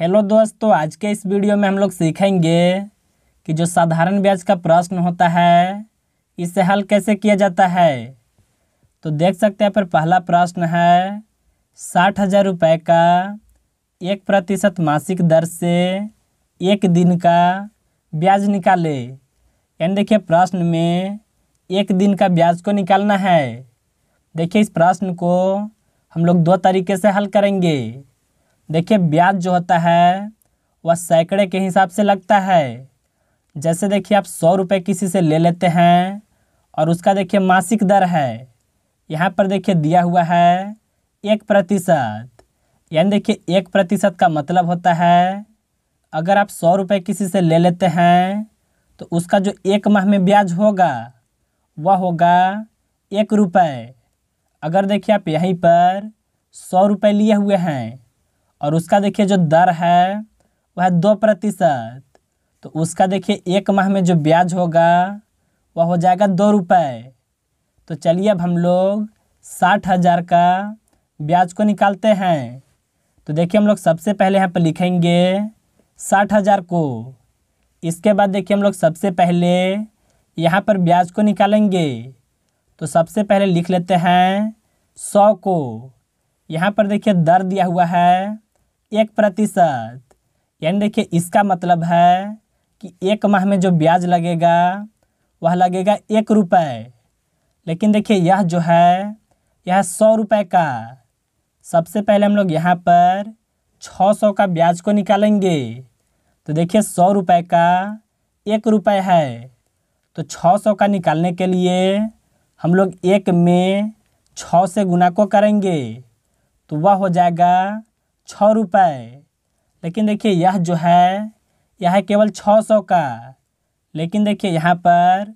hello दोस्तों आज के इस वीडियो में हम लोग सीखेंगे कि जो साधारण ब्याज का प्रश्न होता है इसे हल कैसे किया जाता है तो देख सकते हैं पर पहला प्रश्न है साठ हज़ार रुपये का एक प्रतिशत मासिक दर से एक दिन का ब्याज निकाले यानी देखिए प्रश्न में एक दिन का ब्याज को निकालना है देखिए इस प्रश्न को हम लोग दो तरीके से हल करेंगे देखिए ब्याज जो होता है वह सैकड़े के हिसाब से लगता है जैसे देखिए आप सौ रुपये किसी से ले लेते हैं और उसका देखिए मासिक दर है यहाँ पर देखिए दिया हुआ है एक प्रतिशत यानी देखिए एक प्रतिशत का मतलब होता है अगर आप सौ रुपये किसी से ले लेते हैं तो उसका जो एक माह में ब्याज होगा वह होगा एक रुपये अगर देखिए आप यहीं पर सौ रुपये लिए हुए हैं और उसका देखिए जो दर है वह है दो प्रतिशत तो उसका देखिए एक माह में जो ब्याज होगा वह हो जाएगा दो रुपये तो चलिए अब हम लोग साठ हज़ार का ब्याज को निकालते हैं तो देखिए हम लोग सबसे पहले यहाँ पर लिखेंगे साठ हज़ार को इसके बाद देखिए हम लोग सबसे पहले यहाँ पर ब्याज को निकालेंगे तो सबसे पहले लिख लेते हैं सौ को यहाँ पर देखिए दर दिया हुआ है एक प्रतिशत यानी देखिए इसका मतलब है कि एक माह में जो ब्याज लगेगा वह लगेगा एक रुपये लेकिन देखिए यह जो है यह सौ रुपये का सबसे पहले हम लोग यहाँ पर छः सौ का ब्याज को निकालेंगे तो देखिए सौ रुपये का एक रुपये है तो छः सौ का निकालने के लिए हम लोग एक में छः से गुना को करेंगे तो वह हो जाएगा छः रुपये लेकिन देखिए यह जो है यह है केवल छः सौ का लेकिन देखिए यहाँ पर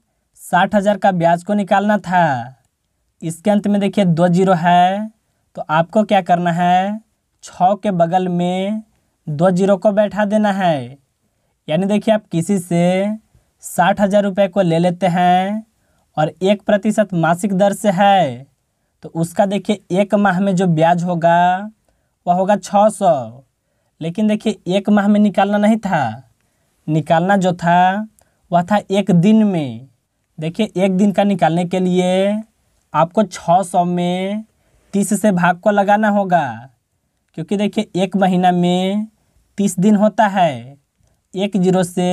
साठ हज़ार का ब्याज को निकालना था इसके अंत में देखिए दो जीरो है तो आपको क्या करना है छः के बगल में दो जीरो को बैठा देना है यानी देखिए आप किसी से साठ हज़ार रुपये को ले लेते हैं और एक प्रतिशत मासिक दर से है तो उसका देखिए एक माह में जो ब्याज होगा वह होगा छः सौ लेकिन देखिए एक माह में निकालना नहीं था निकालना जो था वह था एक दिन में देखिए एक दिन का निकालने के लिए आपको छः सौ में तीस से भाग को लगाना होगा क्योंकि देखिए एक महीना में तीस दिन होता है एक जीरो से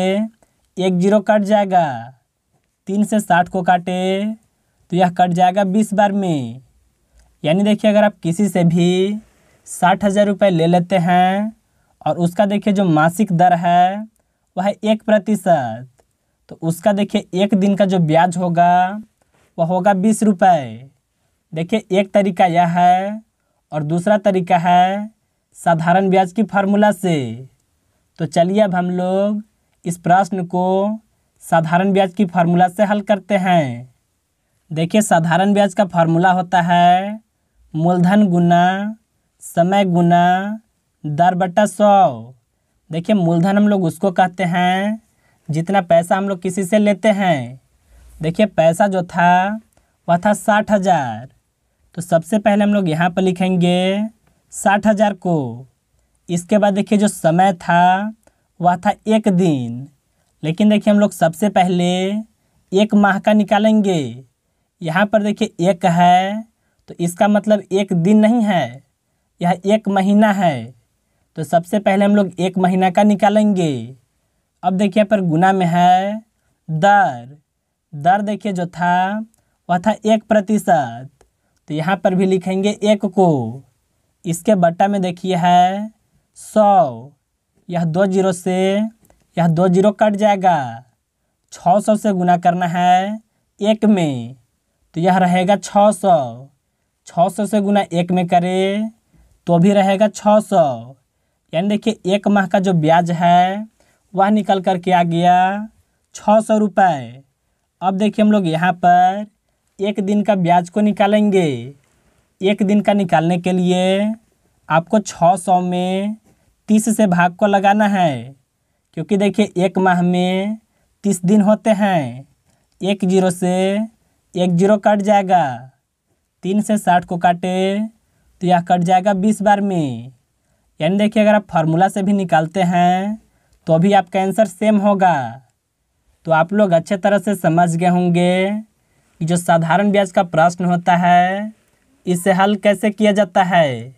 एक जीरो कट जाएगा तीन से साठ को काटे तो यह कट जाएगा बीस बार में यानी देखिए अगर आप किसी से भी साठ हज़ार रुपये ले लेते हैं और उसका देखिए जो मासिक दर है वह है एक प्रतिशत तो उसका देखिए एक दिन का जो ब्याज होगा वह होगा बीस रुपये देखिए एक तरीका यह है और दूसरा तरीका है साधारण ब्याज की फार्मूला से तो चलिए अब हम लोग इस प्रश्न को साधारण ब्याज की फार्मूला से हल करते हैं देखिए साधारण ब्याज का फार्मूला होता है मूलधन गुना समय गुना दर बटा सौ देखिए मूलधन हम लोग उसको कहते हैं जितना पैसा हम लोग किसी से लेते हैं देखिए पैसा जो था वह था साठ हज़ार तो सबसे पहले हम लोग यहाँ पर लिखेंगे साठ हज़ार को इसके बाद देखिए जो समय था वह था एक दिन लेकिन देखिए हम लोग सबसे पहले एक माह का निकालेंगे यहाँ पर देखिए एक है तो इसका मतलब एक दिन नहीं है यह एक महीना है तो सबसे पहले हम लोग एक महीना का निकालेंगे अब देखिए पर गुना में है दर दर देखिए जो था वह था एक प्रतिशत तो यहाँ पर भी लिखेंगे एक को इसके बट्टा में देखिए है सौ यह दो जीरो से यह दो जीरो कट जाएगा छः सौ से गुना करना है एक में तो यह रहेगा छः सौ छः सौ से गुना एक में करें तो भी रहेगा छः सौ यानी देखिए एक माह का जो ब्याज है वह निकल कर के आ गया छः सौ रुपये अब देखिए हम लोग यहाँ पर एक दिन का ब्याज को निकालेंगे एक दिन का निकालने के लिए आपको छः सौ में तीस से भाग को लगाना है क्योंकि देखिए एक माह में तीस दिन होते हैं एक जीरो से एक जीरो कट जाएगा तीन से साठ को काटे तो यह कट जाएगा बीस बार में यानी देखिए अगर आप फार्मूला से भी निकालते हैं तो अभी आपका आंसर सेम होगा तो आप लोग अच्छे तरह से समझ गए होंगे कि जो साधारण ब्याज का प्रश्न होता है इसे हल कैसे किया जाता है